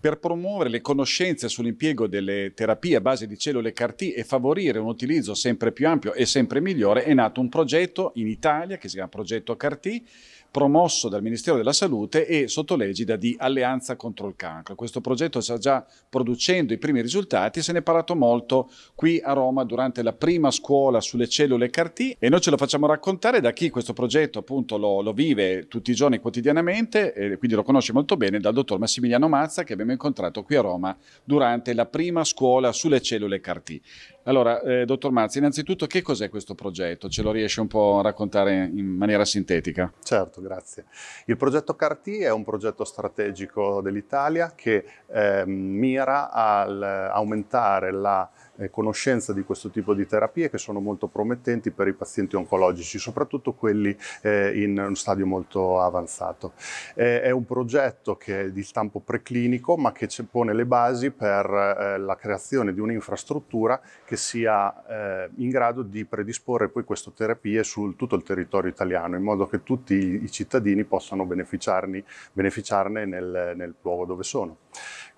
per promuovere le conoscenze sull'impiego delle terapie a base di cellule CAR-T e favorire un utilizzo sempre più ampio e sempre migliore, è nato un progetto in Italia che si chiama Progetto CAR-T, promosso dal Ministero della Salute e sotto legida di Alleanza contro il cancro. Questo progetto sta già producendo i primi risultati, se ne è parlato molto qui a Roma durante la prima scuola sulle cellule CAR-T e noi ce lo facciamo raccontare da chi questo progetto appunto lo, lo vive tutti i giorni quotidianamente, eh, quindi lo conosce molto bene, dal dottor Massimiliano Mazza che abbiamo incontrato qui a Roma durante la prima scuola sulle cellule CAR-T. Allora, eh, dottor Marzi, innanzitutto che cos'è questo progetto? Ce lo riesce un po' a raccontare in maniera sintetica? Certo, grazie. Il progetto CAR-T è un progetto strategico dell'Italia che eh, mira ad aumentare la eh, conoscenza di questo tipo di terapie che sono molto promettenti per i pazienti oncologici, soprattutto quelli eh, in un stadio molto avanzato. Eh, è un progetto che è di stampo preclinico ma che pone le basi per la creazione di un'infrastruttura che sia in grado di predisporre poi queste terapie su tutto il territorio italiano in modo che tutti i cittadini possano beneficiarne nel, nel luogo dove sono.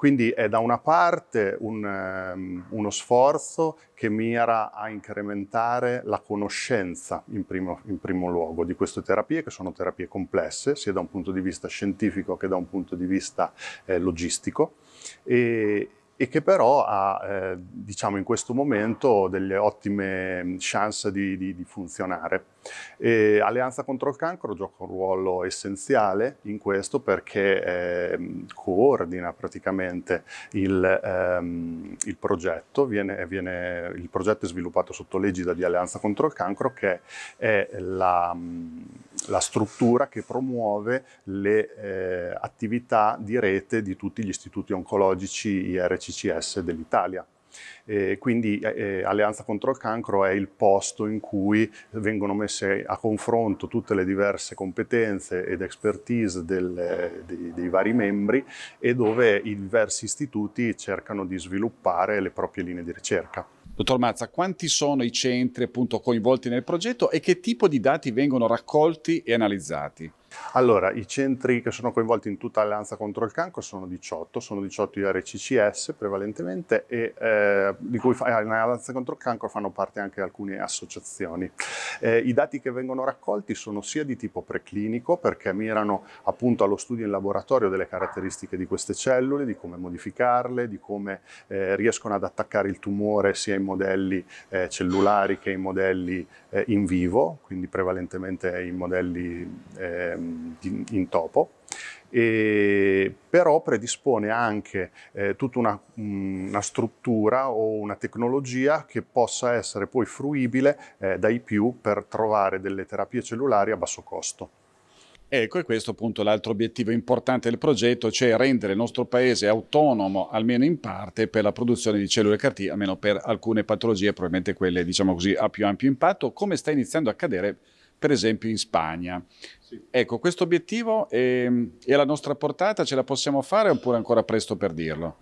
Quindi è da una parte un, um, uno sforzo che mira a incrementare la conoscenza in primo, in primo luogo di queste terapie, che sono terapie complesse, sia da un punto di vista scientifico che da un punto di vista eh, logistico. E, e che però ha, eh, diciamo, in questo momento delle ottime mm, chance di, di, di funzionare. E Alleanza contro il cancro gioca un ruolo essenziale in questo perché eh, coordina praticamente il, ehm, il progetto, viene, viene, il progetto è sviluppato sotto l'egida di Alleanza contro il cancro che è la, mm, la struttura che promuove le eh, attività di rete di tutti gli istituti oncologici IRCC CCS dell'Italia. E quindi eh, eh, Alleanza contro il cancro è il posto in cui vengono messe a confronto tutte le diverse competenze ed expertise del, dei, dei, vari membri e dove i diversi istituti cercano di sviluppare le proprie linee di ricerca. Dottor Mazza, quanti sono i centri appunto, coinvolti nel progetto e che tipo di dati vengono raccolti e analizzati? Allora, i centri che sono coinvolti in tutta l'alleanza contro il cancro sono 18, sono 18 IRCCS prevalentemente e eh, di cui fa, eh, in alleanza contro il cancro fanno parte anche alcune associazioni. Eh, I dati che vengono raccolti sono sia di tipo preclinico perché mirano appunto allo studio in laboratorio delle caratteristiche di queste cellule, di come modificarle, di come eh, riescono ad attaccare il tumore sia in modelli eh, cellulari che in modelli eh, in vivo, quindi prevalentemente in modelli Ehm, in topo, e però predispone anche eh, tutta una, mm, una, struttura o una tecnologia che possa essere poi fruibile eh, dai più per trovare delle terapie cellulari a basso costo. Ecco, e questo appunto l'altro obiettivo importante del progetto, cioè rendere il nostro paese autonomo, almeno in parte, per la produzione di cellule CAR-T, almeno per alcune patologie, probabilmente quelle, diciamo così, a più ampio impatto, come sta iniziando a accadere per esempio in Spagna. Sì. Ecco, questo obiettivo è, ehm, è alla nostra portata, ce la possiamo fare oppure ancora presto per dirlo?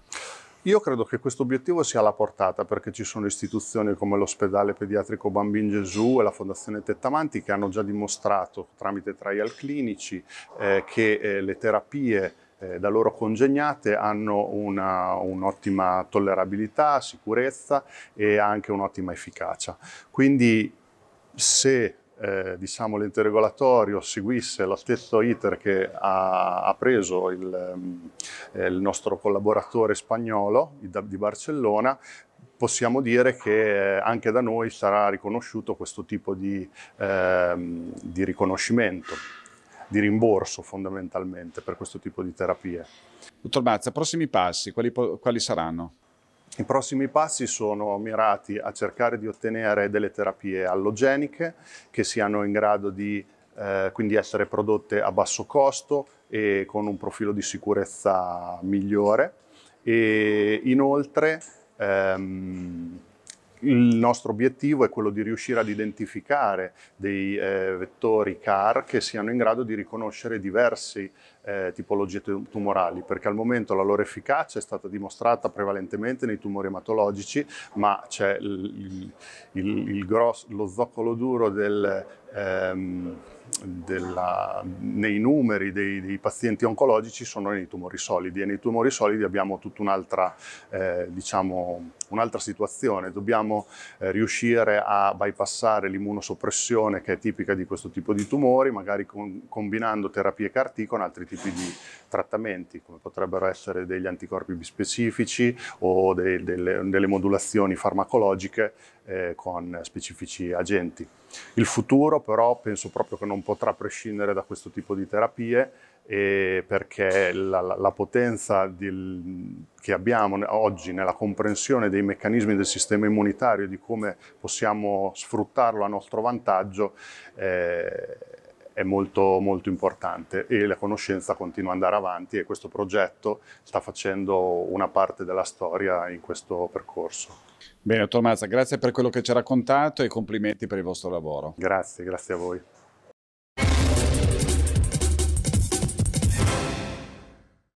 Io credo che questo obiettivo sia alla portata perché ci sono istituzioni come l'ospedale pediatrico Bambin Gesù e la Fondazione Tettamanti che hanno già dimostrato tramite trial clinici eh, che eh, le terapie eh, da loro congegnate hanno un'ottima tollerabilità, sicurezza e anche un'ottima efficacia. Quindi se eh, diciamo, l'ente regolatorio seguisse lo stesso iter che ha, ha preso il, eh, il, nostro collaboratore spagnolo di Barcellona, possiamo dire che eh, anche da noi sarà riconosciuto questo tipo di, eh, di riconoscimento di rimborso fondamentalmente per questo tipo di terapie. Dottor Mazza, prossimi passi quali, quali saranno? I prossimi passi sono mirati a cercare di ottenere delle terapie allogeniche che siano in grado di eh, quindi essere prodotte a basso costo e con un profilo di sicurezza migliore e inoltre ehm, il nostro obiettivo è quello di riuscire ad identificare dei eh, vettori CAR che siano in grado di riconoscere diverse eh, tipologie tumorali, perché al momento la loro efficacia è stata dimostrata prevalentemente nei tumori ematologici, ma c'è lo zoccolo duro del, ehm, della, nei numeri dei, dei, pazienti oncologici sono nei tumori solidi e nei tumori solidi abbiamo tutta un'altra eh, diciamo, un situazione. Dobbiamo dobbiamo eh, riuscire a bypassare l'immunosoppressione che è tipica di questo tipo di tumori, magari con, combinando terapie CAR T con altri tipi di trattamenti, come potrebbero essere degli anticorpi bispecifici o dei, delle, delle modulazioni farmacologiche eh, con specifici agenti. Il futuro però penso proprio che non potrà prescindere da questo tipo di terapie perché la, la, potenza del, che abbiamo oggi nella comprensione dei meccanismi del sistema immunitario e di come possiamo sfruttarlo a nostro vantaggio eh, è molto, molto importante e la conoscenza continua ad andare avanti e questo progetto sta facendo una parte della storia in questo percorso. Bene, dottor Mazza, grazie per quello che ci ha raccontato e complimenti per il vostro lavoro. Grazie, grazie a voi.